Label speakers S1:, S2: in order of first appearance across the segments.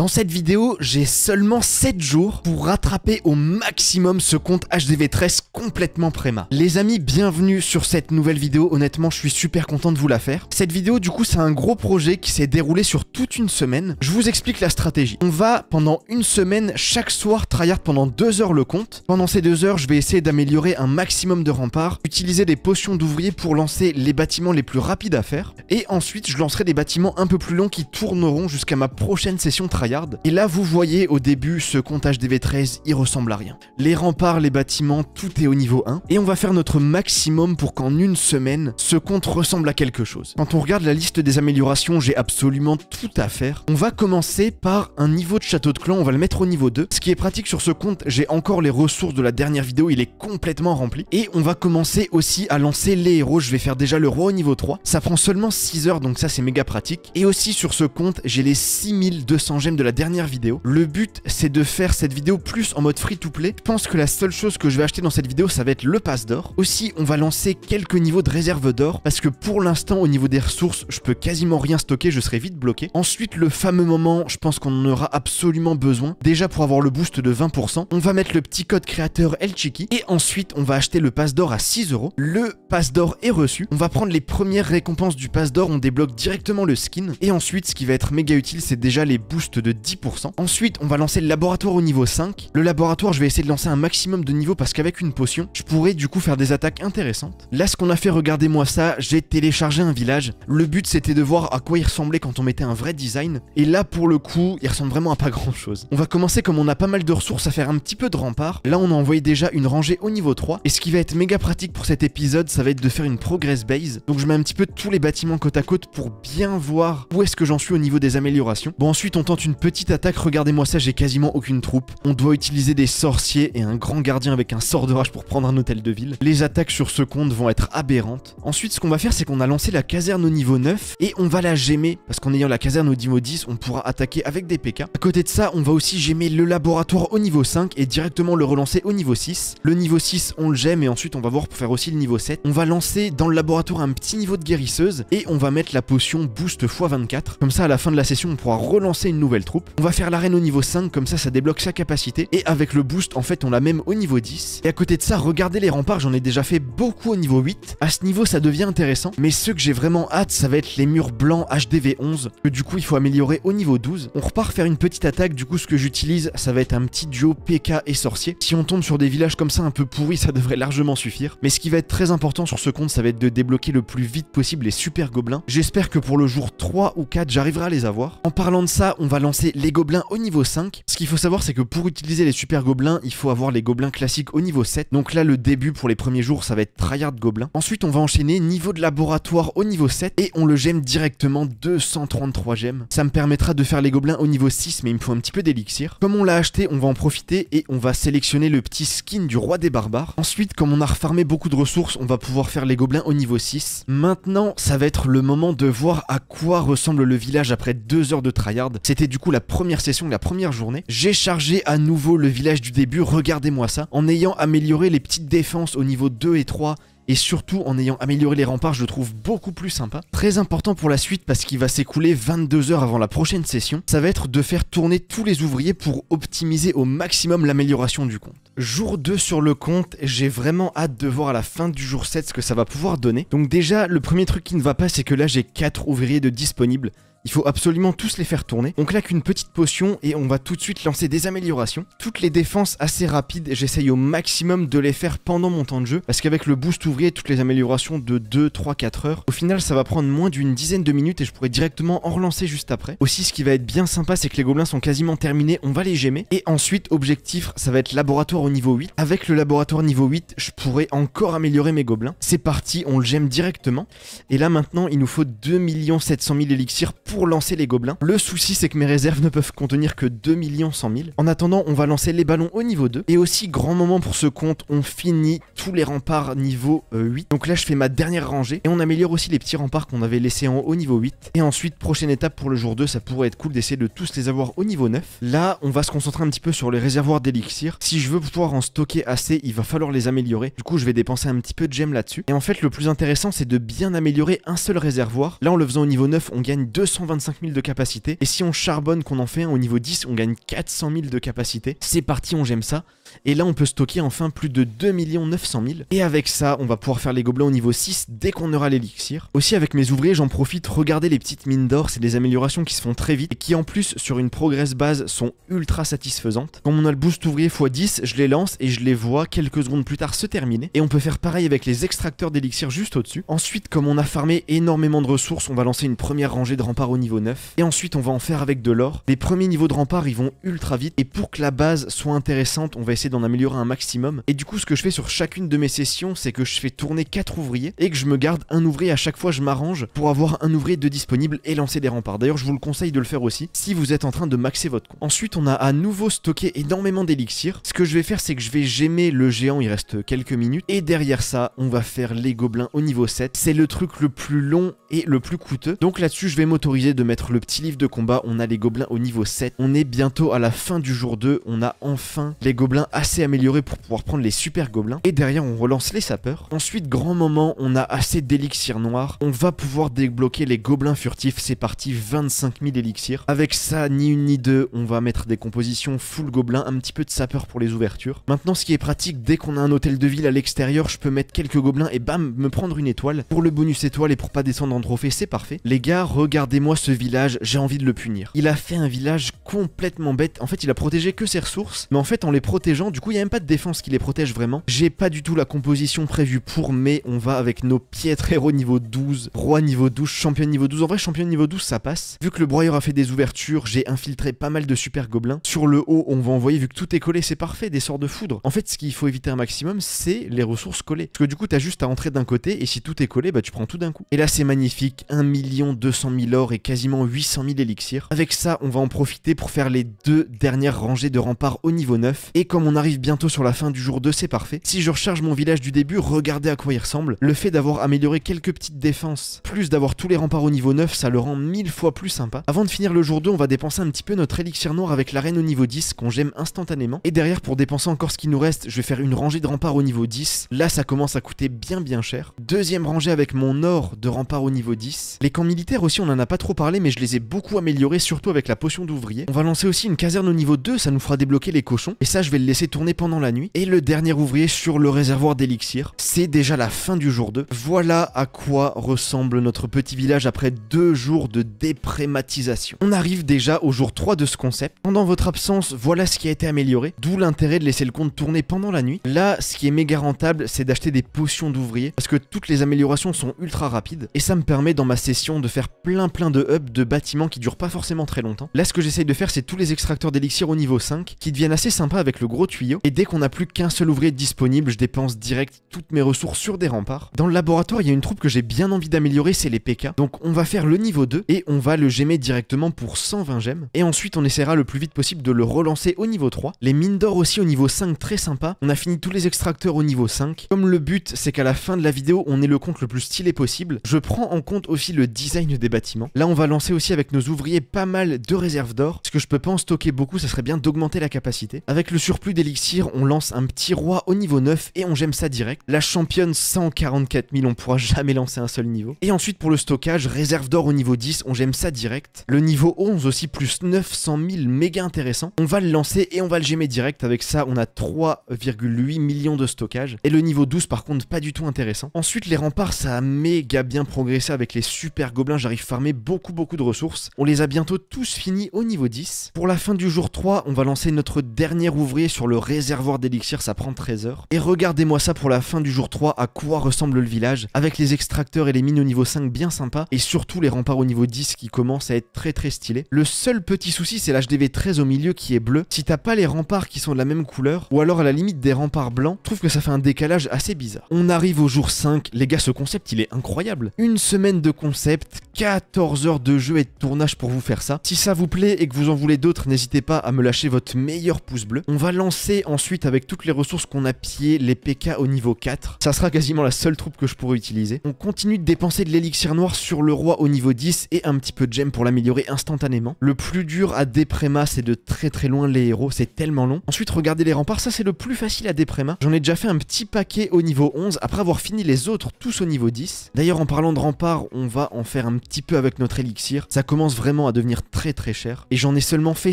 S1: Dans cette vidéo, j'ai seulement 7 jours pour rattraper au maximum ce compte HDV13 complètement préma. Les amis, bienvenue sur cette nouvelle vidéo, honnêtement je suis super content de vous la faire. Cette vidéo du coup c'est un gros projet qui s'est déroulé sur toute une semaine. Je vous explique la stratégie. On va pendant une semaine, chaque soir, tryhard pendant deux heures le compte. Pendant ces deux heures, je vais essayer d'améliorer un maximum de remparts, utiliser des potions d'ouvriers pour lancer les bâtiments les plus rapides à faire, et ensuite je lancerai des bâtiments un peu plus longs qui tourneront jusqu'à ma prochaine session tryhard. Et là vous voyez au début ce comptage DV13, il ressemble à rien. Les remparts, les bâtiments, tout au niveau 1 et on va faire notre maximum pour qu'en une semaine, ce compte ressemble à quelque chose. Quand on regarde la liste des améliorations, j'ai absolument tout à faire. On va commencer par un niveau de château de clan, on va le mettre au niveau 2. Ce qui est pratique sur ce compte, j'ai encore les ressources de la dernière vidéo, il est complètement rempli. Et on va commencer aussi à lancer les héros, je vais faire déjà le roi au niveau 3. Ça prend seulement 6 heures, donc ça c'est méga pratique. Et aussi sur ce compte, j'ai les 6200 gemmes de la dernière vidéo. Le but, c'est de faire cette vidéo plus en mode free to play. Je pense que la seule chose que je vais acheter dans cette vidéo, vidéo, ça va être le pass d'or. Aussi, on va lancer quelques niveaux de réserve d'or, parce que pour l'instant, au niveau des ressources, je peux quasiment rien stocker, je serai vite bloqué. Ensuite, le fameux moment, je pense qu'on en aura absolument besoin, déjà pour avoir le boost de 20%. On va mettre le petit code créateur El et ensuite, on va acheter le pass d'or à 6 euros. Le pass d'or est reçu. On va prendre les premières récompenses du pass d'or, on débloque directement le skin, et ensuite, ce qui va être méga utile, c'est déjà les boosts de 10%. Ensuite, on va lancer le laboratoire au niveau 5. Le laboratoire, je vais essayer de lancer un maximum de niveaux, parce qu'avec une je pourrais du coup faire des attaques intéressantes. Là, ce qu'on a fait, regardez-moi ça, j'ai téléchargé un village. Le but, c'était de voir à quoi il ressemblait quand on mettait un vrai design. Et là, pour le coup, il ressemble vraiment à pas grand-chose. On va commencer, comme on a pas mal de ressources, à faire un petit peu de rempart. Là, on a envoyé déjà une rangée au niveau 3. Et ce qui va être méga pratique pour cet épisode, ça va être de faire une progress base. Donc, je mets un petit peu tous les bâtiments côte à côte pour bien voir où est-ce que j'en suis au niveau des améliorations. Bon, ensuite, on tente une petite attaque. Regardez-moi ça, j'ai quasiment aucune troupe. On doit utiliser des sorciers et un grand gardien avec un sort de rage pour prendre un hôtel de ville. Les attaques sur ce compte vont être aberrantes. Ensuite, ce qu'on va faire, c'est qu'on a lancé la caserne au niveau 9 et on va la gémer parce qu'en ayant la caserne au niveau 10, on pourra attaquer avec des PK. À côté de ça, on va aussi gémer le laboratoire au niveau 5 et directement le relancer au niveau 6. Le niveau 6, on le gemme et ensuite on va voir pour faire aussi le niveau 7. On va lancer dans le laboratoire un petit niveau de guérisseuse et on va mettre la potion boost x24. Comme ça, à la fin de la session, on pourra relancer une nouvelle troupe. On va faire l'arène au niveau 5, comme ça, ça débloque sa capacité. Et avec le boost, en fait, on l'a même au niveau 10. Et à côté de ça, regardez les remparts, j'en ai déjà fait beaucoup au niveau 8. À ce niveau, ça devient intéressant. Mais ce que j'ai vraiment hâte, ça va être les murs blancs HDV 11, que du coup, il faut améliorer au niveau 12. On repart faire une petite attaque, du coup, ce que j'utilise, ça va être un petit duo PK et sorcier. Si on tombe sur des villages comme ça un peu pourris, ça devrait largement suffire. Mais ce qui va être très important sur ce compte, ça va être de débloquer le plus vite possible les super gobelins. J'espère que pour le jour 3 ou 4, j'arriverai à les avoir. En parlant de ça, on va lancer les gobelins au niveau 5. Ce qu'il faut savoir, c'est que pour utiliser les super gobelins, il faut avoir les gobelins classiques au niveau 7. Donc là, le début pour les premiers jours, ça va être tryhard gobelin. Ensuite, on va enchaîner niveau de laboratoire au niveau 7 et on le gemme directement 233 gemmes. Ça me permettra de faire les gobelins au niveau 6, mais il me faut un petit peu d'élixir. Comme on l'a acheté, on va en profiter et on va sélectionner le petit skin du roi des barbares. Ensuite, comme on a refarmé beaucoup de ressources, on va pouvoir faire les gobelins au niveau 6. Maintenant, ça va être le moment de voir à quoi ressemble le village après deux heures de tryhard. C'était du coup la première session, la première journée. J'ai chargé à nouveau le village du début, regardez-moi ça, en ayant amélioré les petites défenses au niveau 2 et 3 et surtout en ayant amélioré les remparts, je trouve beaucoup plus sympa. Très important pour la suite parce qu'il va s'écouler 22 heures avant la prochaine session, ça va être de faire tourner tous les ouvriers pour optimiser au maximum l'amélioration du compte. Jour 2 sur le compte, j'ai vraiment hâte de voir à la fin du jour 7 ce que ça va pouvoir donner. Donc déjà, le premier truc qui ne va pas, c'est que là j'ai 4 ouvriers de disponibles. Il faut absolument tous les faire tourner. On claque une petite potion et on va tout de suite lancer des améliorations. Toutes les défenses assez rapides, j'essaye au maximum de les faire pendant mon temps de jeu, parce qu'avec le boost ouvrier et toutes les améliorations de 2, 3, 4 heures, au final ça va prendre moins d'une dizaine de minutes et je pourrais directement en relancer juste après. Aussi ce qui va être bien sympa c'est que les gobelins sont quasiment terminés, on va les gemmer Et ensuite objectif ça va être laboratoire au niveau 8. Avec le laboratoire niveau 8 je pourrais encore améliorer mes gobelins. C'est parti, on le gemme directement. Et là maintenant il nous faut 2 700 000 élixirs pour pour lancer les gobelins. Le souci, c'est que mes réserves ne peuvent contenir que 2 100 000. En attendant, on va lancer les ballons au niveau 2. Et aussi, grand moment pour ce compte, on finit tous les remparts niveau 8. Euh, Donc là, je fais ma dernière rangée. Et on améliore aussi les petits remparts qu'on avait laissés en haut niveau 8. Et ensuite, prochaine étape pour le jour 2, ça pourrait être cool d'essayer de tous les avoir au niveau 9. Là, on va se concentrer un petit peu sur les réservoirs d'élixir. Si je veux pouvoir en stocker assez, il va falloir les améliorer. Du coup, je vais dépenser un petit peu de gemmes là-dessus. Et en fait, le plus intéressant, c'est de bien améliorer un seul réservoir. Là, en le faisant au niveau 9, on gagne 200 225 000 de capacité. Et si on charbonne qu'on en fait un au niveau 10, on gagne 400 000 de capacité. C'est parti, on j'aime ça. Et là, on peut stocker enfin plus de 2 900 000. Et avec ça, on va pouvoir faire les gobelins au niveau 6 dès qu'on aura l'élixir. Aussi, avec mes ouvriers, j'en profite. Regardez les petites mines d'or, c'est des améliorations qui se font très vite et qui, en plus, sur une progresse base, sont ultra satisfaisantes. comme on a le boost ouvrier x10, je les lance et je les vois quelques secondes plus tard se terminer. Et on peut faire pareil avec les extracteurs d'élixir juste au-dessus. Ensuite, comme on a farmé énormément de ressources, on va lancer une première rangée de remparts au niveau 9. Et ensuite, on va en faire avec de l'or. Les premiers niveaux de remparts ils vont ultra vite. Et pour que la base soit intéressante, on va essayer d'en améliorer un maximum. Et du coup, ce que je fais sur chacune de mes sessions, c'est que je fais tourner 4 ouvriers et que je me garde un ouvrier à chaque fois, je m'arrange pour avoir un ouvrier de disponible et lancer des remparts. D'ailleurs, je vous le conseille de le faire aussi si vous êtes en train de maxer votre compte. Ensuite, on a à nouveau stocké énormément d'élixirs. Ce que je vais faire, c'est que je vais gémer le géant, il reste quelques minutes. Et derrière ça, on va faire les gobelins au niveau 7. C'est le truc le plus long et le plus coûteux. Donc là-dessus, je vais m'autoriser de mettre le petit livre de combat, on a les gobelins au niveau 7. On est bientôt à la fin du jour 2, on a enfin les gobelins assez améliorés pour pouvoir prendre les super gobelins. Et derrière, on relance les sapeurs. Ensuite, grand moment, on a assez d'élixirs noirs. On va pouvoir débloquer les gobelins furtifs. C'est parti, 25 000 élixirs. Avec ça, ni une ni deux, on va mettre des compositions full gobelins un petit peu de sapeurs pour les ouvertures. Maintenant, ce qui est pratique, dès qu'on a un hôtel de ville à l'extérieur, je peux mettre quelques gobelins et bam, me prendre une étoile. Pour le bonus étoile et pour pas descendre en trophée, c'est parfait. Les gars, regardez-moi ce village, j'ai envie de le punir. Il a fait un village complètement bête. En fait, il a protégé que ses ressources, mais en fait, en les protégeant, du coup, il n'y a même pas de défense qui les protège vraiment. J'ai pas du tout la composition prévue pour, mais on va avec nos piètres héros niveau 12, roi niveau 12, champion niveau 12. En vrai, champion niveau 12, ça passe. Vu que le broyeur a fait des ouvertures, j'ai infiltré pas mal de super gobelins. Sur le haut, on va envoyer, vu que tout est collé, c'est parfait, des sorts de foudre. En fait, ce qu'il faut éviter un maximum, c'est les ressources collées. Parce que du coup, t'as juste à entrer d'un côté, et si tout est collé, bah tu prends tout d'un coup. Et là, c'est magnifique, 1 200 000 or et quasiment 800 000 élixirs. Avec ça, on va en profiter pour faire les deux dernières rangées de remparts au niveau 9. Et comme on arrive bientôt sur la fin du jour 2, c'est parfait. Si je recharge mon village du début, regardez à quoi il ressemble. Le fait d'avoir amélioré quelques petites défenses, plus d'avoir tous les remparts au niveau 9, ça le rend mille fois plus sympa. Avant de finir le jour 2, on va dépenser un petit peu notre élixir noir avec l'arène au niveau 10, qu'on j'aime instantanément. Et derrière, pour dépenser encore ce qui nous reste, je vais faire une rangée de remparts au niveau 10. Là, ça commence à coûter bien bien cher. Deuxième rangée avec mon or de rempart au niveau 10. Les camps militaires aussi, on en a pas trop parlé, mais je les ai beaucoup améliorés, surtout avec la potion d'ouvrier. On va lancer aussi une caserne au niveau 2, ça nous fera débloquer les cochons. Et ça, je vais le laisser tourner pendant la nuit. Et le dernier ouvrier sur le réservoir d'élixir. C'est déjà la fin du jour 2. Voilà à quoi ressemble notre petit village après deux jours de déprématisation. On arrive déjà au jour 3 de ce concept. Pendant votre absence, voilà ce qui a été amélioré, d'où l'intérêt de laisser le compte tourner pendant la nuit. Là, ce qui est méga rentable, c'est d'acheter des potions d'ouvrier, parce que toutes les améliorations sont ultra rapides, et ça me permet dans ma session de faire plein plein de hubs de bâtiments qui durent pas forcément très longtemps. Là, ce que j'essaye de faire, c'est tous les extracteurs d'élixir au niveau 5 qui deviennent assez sympas avec le gros tuyau. Et dès qu'on n'a plus qu'un seul ouvrier disponible, je dépense direct toutes mes ressources sur des remparts. Dans le laboratoire, il y a une troupe que j'ai bien envie d'améliorer, c'est les PK. Donc on va faire le niveau 2 et on va le gemmer directement pour 120 gemmes. Et ensuite, on essaiera le plus vite possible de le relancer au niveau 3. Les mines d'or aussi au niveau 5, très sympa. On a fini tous les extracteurs au niveau 5. Comme le but, c'est qu'à la fin de la vidéo, on ait le compte le plus stylé possible, je prends en compte aussi le design des bâtiments. Là, on va lancer aussi avec nos ouvriers pas mal de réserves d'or. Ce que je peux pas en stocker beaucoup, ça serait bien d'augmenter la capacité. Avec le surplus d'élixir, on lance un petit roi au niveau 9 et on j'aime ça direct. La championne 144 000, on pourra jamais lancer un seul niveau. Et ensuite, pour le stockage, réserve d'or au niveau 10, on j'aime ça direct. Le niveau 11 aussi, plus 900 000, méga intéressant. On va le lancer et on va le gemmer direct. Avec ça, on a 3,8 millions de stockage. Et le niveau 12, par contre, pas du tout intéressant. Ensuite, les remparts, ça a méga bien progressé avec les super gobelins. J'arrive à farmer beaucoup beaucoup beaucoup de ressources. On les a bientôt tous finis au niveau 10. Pour la fin du jour 3, on va lancer notre dernier ouvrier sur le réservoir d'élixir, ça prend 13 heures. Et regardez-moi ça pour la fin du jour 3, à quoi ressemble le village, avec les extracteurs et les mines au niveau 5 bien sympas, et surtout les remparts au niveau 10 qui commencent à être très très stylés. Le seul petit souci, c'est l'HDV 13 au milieu qui est bleu. Si t'as pas les remparts qui sont de la même couleur, ou alors à la limite des remparts blancs, je trouve que ça fait un décalage assez bizarre. On arrive au jour 5, les gars, ce concept il est incroyable. Une semaine de concept, 14 heures de jeu et de tournage pour vous faire ça. Si ça vous plaît et que vous en voulez d'autres, n'hésitez pas à me lâcher votre meilleur pouce bleu. On va lancer ensuite avec toutes les ressources qu'on a pillées, les PK au niveau 4. Ça sera quasiment la seule troupe que je pourrais utiliser. On continue de dépenser de l'élixir noir sur le roi au niveau 10 et un petit peu de gemme pour l'améliorer instantanément. Le plus dur à dépréma, c'est de très très loin les héros, c'est tellement long. Ensuite, regardez les remparts, ça c'est le plus facile à dépréma. J'en ai déjà fait un petit paquet au niveau 11 après avoir fini les autres tous au niveau 10. D'ailleurs, en parlant de remparts, on va en faire un petit peu avec notre Elixir, ça commence vraiment à devenir très très cher. Et j'en ai seulement fait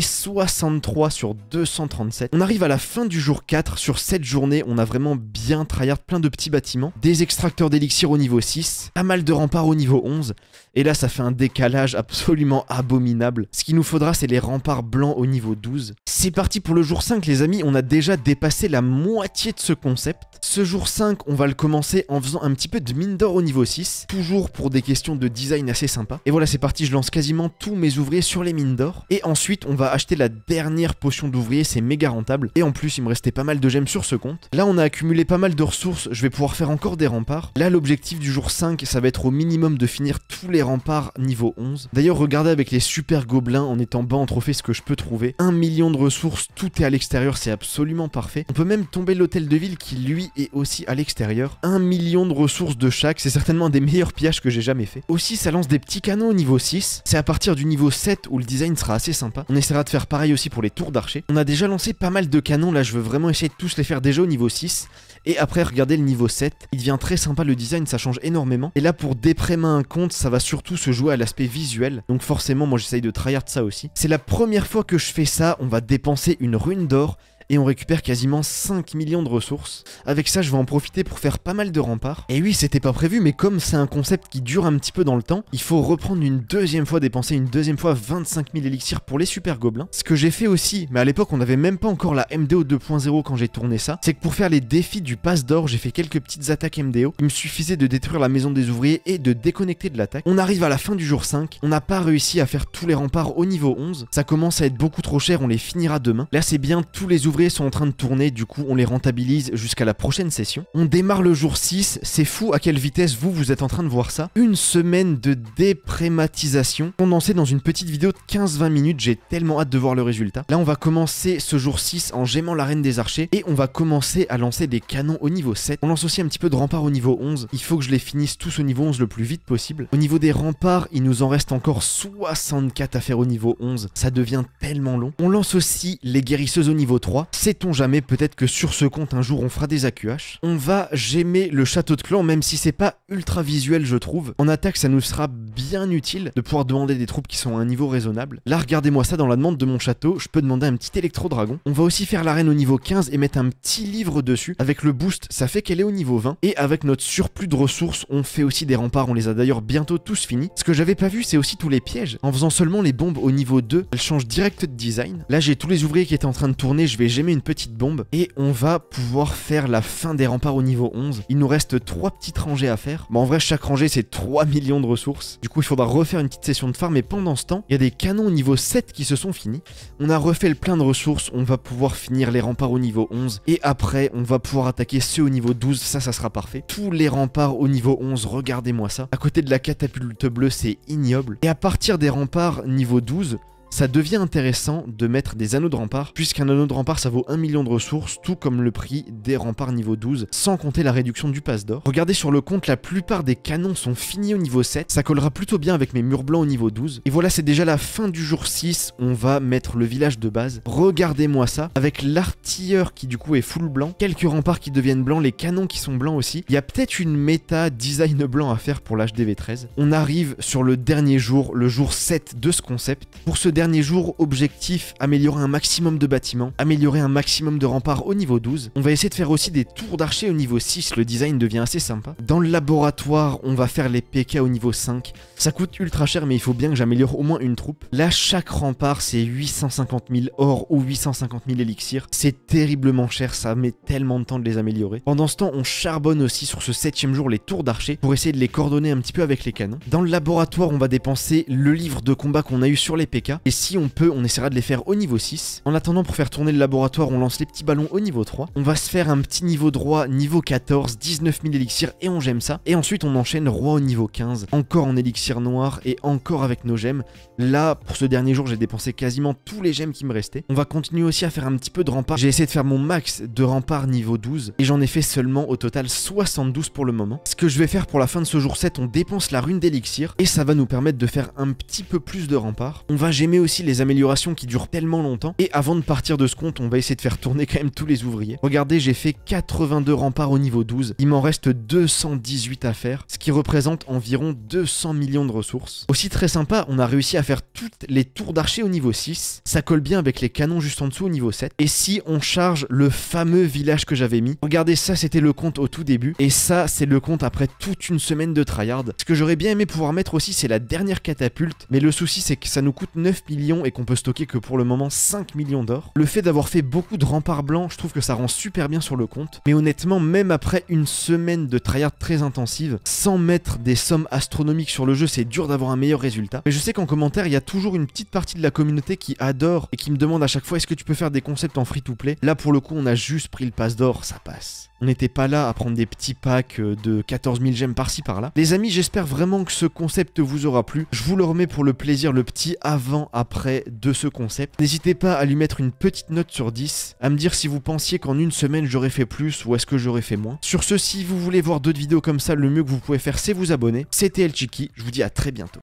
S1: 63 sur 237. On arrive à la fin du jour 4. Sur cette journée, on a vraiment bien tryhard plein de petits bâtiments. Des extracteurs d'élixir au niveau 6. Pas mal de remparts au niveau 11. Et là, ça fait un décalage absolument abominable. Ce qu'il nous faudra, c'est les remparts blancs au niveau 12. C'est parti pour le jour 5, les amis. On a déjà dépassé la moitié de ce concept. Ce jour 5, on va le commencer en faisant un petit peu de mine d'or au niveau 6. Toujours pour des questions de design assez sympa. Et voilà, c'est parti. Je lance quasiment tous mes ouvriers sur les mines d'or. Et ensuite, on va acheter la dernière potion d'ouvrier. C'est méga rentable. Et en plus, il me restait pas mal de gemmes sur ce compte. Là, on a accumulé pas mal de ressources. Je vais pouvoir faire encore des remparts. Là, l'objectif du jour 5, ça va être au minimum de finir tous les remparts niveau 11. D'ailleurs, regardez avec les super gobelins en étant bas en trophée ce que je peux trouver. Un million de ressources, tout est à l'extérieur, c'est absolument parfait. On peut même tomber l'hôtel de ville qui, lui, est aussi à l'extérieur. Un million de ressources de chaque, c'est certainement un des meilleurs pillages que j'ai jamais fait. Aussi, ça lance des petits canons au niveau 6. C'est à partir du niveau 7 où le design sera assez sympa. On essaiera de faire pareil aussi pour les tours d'archer. On a déjà lancé pas mal de canons, là je veux vraiment essayer de tous les faire déjà au niveau 6. Et après, regardez le niveau 7. Il devient très sympa, le design, ça change énormément. Et là, pour déprimer un compte, ça va surtout se jouer à l'aspect visuel. Donc forcément, moi j'essaye de tryhard ça aussi. C'est la première fois que je fais ça, on va dépenser une rune d'or et on récupère quasiment 5 millions de ressources. Avec ça, je vais en profiter pour faire pas mal de remparts. Et oui, c'était pas prévu, mais comme c'est un concept qui dure un petit peu dans le temps, il faut reprendre une deuxième fois, dépenser une deuxième fois 25 000 élixirs pour les super gobelins. Ce que j'ai fait aussi, mais à l'époque on n'avait même pas encore la MDO 2.0 quand j'ai tourné ça, c'est que pour faire les défis du pass d'or, j'ai fait quelques petites attaques MDO. Il me suffisait de détruire la maison des ouvriers et de déconnecter de l'attaque. On arrive à la fin du jour 5, on n'a pas réussi à faire tous les remparts au niveau 11, ça commence à être beaucoup trop cher, on les finira demain. Là c'est bien tous les ouvriers sont en train de tourner, du coup on les rentabilise jusqu'à la prochaine session. On démarre le jour 6, c'est fou à quelle vitesse vous, vous êtes en train de voir ça. Une semaine de déprématisation condensée dans une petite vidéo de 15-20 minutes, j'ai tellement hâte de voir le résultat. Là on va commencer ce jour 6 en gémant la reine des archers et on va commencer à lancer des canons au niveau 7. On lance aussi un petit peu de remparts au niveau 11, il faut que je les finisse tous au niveau 11 le plus vite possible. Au niveau des remparts, il nous en reste encore 64 à faire au niveau 11, ça devient tellement long. On lance aussi les guérisseuses au niveau 3, Sait-on jamais, peut-être que sur ce compte, un jour, on fera des AQH. On va gêner le château de clan, même si c'est pas ultra visuel, je trouve. En attaque, ça nous sera bien utile de pouvoir demander des troupes qui sont à un niveau raisonnable. Là, regardez-moi ça dans la demande de mon château. Je peux demander un petit électro-dragon. On va aussi faire l'arène au niveau 15 et mettre un petit livre dessus. Avec le boost, ça fait qu'elle est au niveau 20. Et avec notre surplus de ressources, on fait aussi des remparts. On les a d'ailleurs bientôt tous finis. Ce que j'avais pas vu, c'est aussi tous les pièges. En faisant seulement les bombes au niveau 2, elles changent direct de design. Là, j'ai tous les ouvriers qui étaient en train de tourner. Je vais j'ai mis une petite bombe et on va pouvoir faire la fin des remparts au niveau 11. Il nous reste 3 petites rangées à faire. mais en vrai, chaque rangée, c'est 3 millions de ressources. Du coup, il faudra refaire une petite session de farm. Et pendant ce temps, il y a des canons au niveau 7 qui se sont finis. On a refait le plein de ressources. On va pouvoir finir les remparts au niveau 11. Et après, on va pouvoir attaquer ceux au niveau 12. Ça, ça sera parfait. Tous les remparts au niveau 11, regardez-moi ça. À côté de la catapulte bleue, c'est ignoble. Et à partir des remparts niveau 12, ça devient intéressant de mettre des anneaux de rempart, puisqu'un anneau de rempart ça vaut 1 million de ressources, tout comme le prix des remparts niveau 12, sans compter la réduction du passe d'or. Regardez sur le compte, la plupart des canons sont finis au niveau 7, ça collera plutôt bien avec mes murs blancs au niveau 12. Et voilà, c'est déjà la fin du jour 6, on va mettre le village de base. Regardez-moi ça, avec l'artilleur qui du coup est full blanc, quelques remparts qui deviennent blancs, les canons qui sont blancs aussi. Il y a peut-être une méta design blanc à faire pour l'HDV13. On arrive sur le dernier jour, le jour 7 de ce concept. Pour ce dernier jour, objectif, améliorer un maximum de bâtiments, améliorer un maximum de remparts au niveau 12. On va essayer de faire aussi des tours d'archer au niveau 6, le design devient assez sympa. Dans le laboratoire, on va faire les PK au niveau 5. Ça coûte ultra cher, mais il faut bien que j'améliore au moins une troupe. Là, chaque rempart, c'est 850 000 or ou 850 000 élixirs. C'est terriblement cher, ça met tellement de temps de les améliorer. Pendant ce temps, on charbonne aussi sur ce septième jour les tours d'archer pour essayer de les coordonner un petit peu avec les canons. Dans le laboratoire, on va dépenser le livre de combat qu'on a eu sur les PK et si on peut, on essaiera de les faire au niveau 6. En attendant, pour faire tourner le laboratoire, on lance les petits ballons au niveau 3. On va se faire un petit niveau droit, niveau 14, 19 000 élixirs et on gemme ça. Et ensuite, on enchaîne roi au niveau 15, encore en élixir noir et encore avec nos gemmes. Là, pour ce dernier jour, j'ai dépensé quasiment tous les gemmes qui me restaient. On va continuer aussi à faire un petit peu de rempart. J'ai essayé de faire mon max de rempart niveau 12 et j'en ai fait seulement au total 72 pour le moment. Ce que je vais faire pour la fin de ce jour 7, on dépense la rune d'élixir et ça va nous permettre de faire un petit peu plus de rempart. On va gemmer aussi les améliorations qui durent tellement longtemps. Et avant de partir de ce compte, on va essayer de faire tourner quand même tous les ouvriers. Regardez, j'ai fait 82 remparts au niveau 12. Il m'en reste 218 à faire, ce qui représente environ 200 millions de ressources. Aussi très sympa, on a réussi à faire toutes les tours d'archer au niveau 6. Ça colle bien avec les canons juste en dessous au niveau 7. Et si on charge le fameux village que j'avais mis, regardez ça c'était le compte au tout début. Et ça c'est le compte après toute une semaine de tryhard. Ce que j'aurais bien aimé pouvoir mettre aussi c'est la dernière catapulte. Mais le souci c'est que ça nous coûte 9 millions et qu'on peut stocker que pour le moment 5 millions d'or. Le fait d'avoir fait beaucoup de remparts blancs, je trouve que ça rend super bien sur le compte. Mais honnêtement même après une semaine de tryhard très intensive, sans mettre des sommes astronomiques sur le jeu c'est dur d'avoir un meilleur résultat. Mais je sais qu'en commentaire il y a toujours une petite partie de la communauté qui adore et qui me demande à chaque fois est-ce que tu peux faire des concepts en free-to-play Là pour le coup on a juste pris le passe d'or, ça passe. On n'était pas là à prendre des petits packs euh, de 14 000 gemmes par-ci par-là. Les amis, j'espère vraiment que ce concept vous aura plu. Je vous le remets pour le plaisir, le petit avant-après de ce concept. N'hésitez pas à lui mettre une petite note sur 10, à me dire si vous pensiez qu'en une semaine j'aurais fait plus ou est-ce que j'aurais fait moins. Sur ce, si vous voulez voir d'autres vidéos comme ça, le mieux que vous pouvez faire c'est vous abonner. C'était El Chiki, je vous dis à très bientôt.